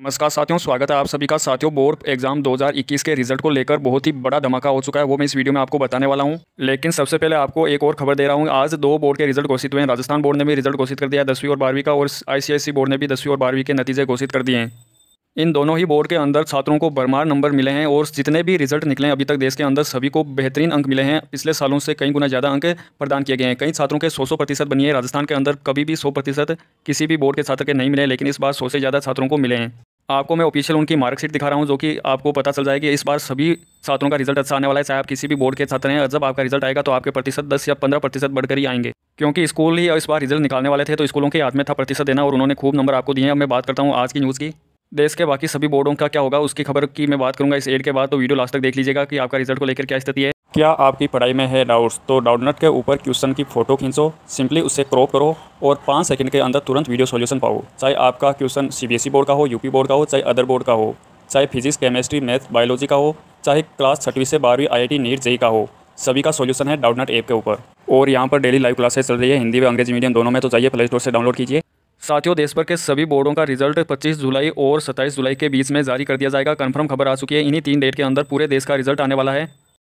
नमस्कार साथियों स्वागत है आप सभी का साथियों बोर्ड एग्जाम 2021 के रिजल्ट को लेकर बहुत ही बड़ा धमाका हो चुका है वो मैं इस वीडियो में आपको बताने वाला हूं लेकिन सबसे पहले आपको एक और खबर दे रहा हूं आज दो बोर्ड के रिजल्ट घोषित हुए हैं राजस्थान बोर्ड ने भी रिजल्ट घोषित कर दिया दसवीं और बारहवीं का और आईसीआईसी बोर्ड ने भी दसवीं और बारहवीं के नतीजे घोषित कर दिए हैं इन दोनों ही बोर्ड के अंदर छात्रों को भरमार नंबर मिले हैं और जितने भी रिजल्ट निकले हैं अभी तक देश के अंदर सभी को बेहतरीन अंक मिले हैं पिछले सालों से कई गुना ज़्यादा अंक प्रदान किए गए हैं कई छात्रों के सौ सौ प्रतिशत बनी है राजस्थान के अंदर कभी भी सौ प्रतिशत किसी भी बोर्ड के छात्र के नहीं मिले लेकिन इस बार सौ से ज़्यादा छात्रों को मिले हैं आपको मैं ऑफिशियल उनकी मार्कशीट दिखा रहा हूँ जो कि आपको पता चल जाएगी इस बार सभी छात्रों का रिजल्ट अच्छा आने वाला है चाहे आप किसी भी बोर्ड के छात्र हैं जब आपका रिजल्ट आएगा तो आपके प्रतिशत दस या पंद्रह प्रतिशत बढ़कर ही आएंगे क्योंकि स्कूल ही इस बार रिजल्ट निकालने वाले थे तो स्कूलों के हाथ में था प्रतिशत देना और उन्होंने खूब नंबर आपको दिए अब मैं बात करता हूँ आज की न्यूज़ की देश के बाकी सभी बोर्डों का क्या होगा उसकी खबर की मैं बात करूंगा इस एड के बाद तो वीडियो लास्ट तक देख लीजिएगा कि आपका रिजल्ट को लेकर क्या स्थिति है क्या आपकी पढ़ाई में है डाउट्स तो डाउटनट के ऊपर क्वेश्चन की फ़ोटो खींचो सिंपली उसे क्रॉप करो और पाँच सेकंड के अंदर तुरंत वीडियो सोल्यूशन पाओ चाहे आपका क्वेश्चन सीबीएसई बोर्ड का हो यूपी बोर्ड का हो चाहे अदर बोर्ड का हो चाहे फिजिक्स केमिस्ट्री मैथ बायोलॉजी का हो चाहे क्लास छठवीं से बारहवीं आई आई नीट जेई का हो सभी का सोल्यूशन है डाउटनट ऐप के ऊपर और यहाँ पर डेली लाइव क्लासेस चल रही है हिंदी व अंग्रेजी मीडियम दोनों में तो चाहिए प्ले स्टोर से डाउनलोड कीजिए साथियों देश भर के सभी बोर्डों का रिजल्ट 25 जुलाई और 27 जुलाई के बीच में जारी कर दिया जाएगा कन्फर्म खबर आ चुकी है इन्हीं तीन डेट के अंदर पूरे देश का रिजल्ट आने वाला है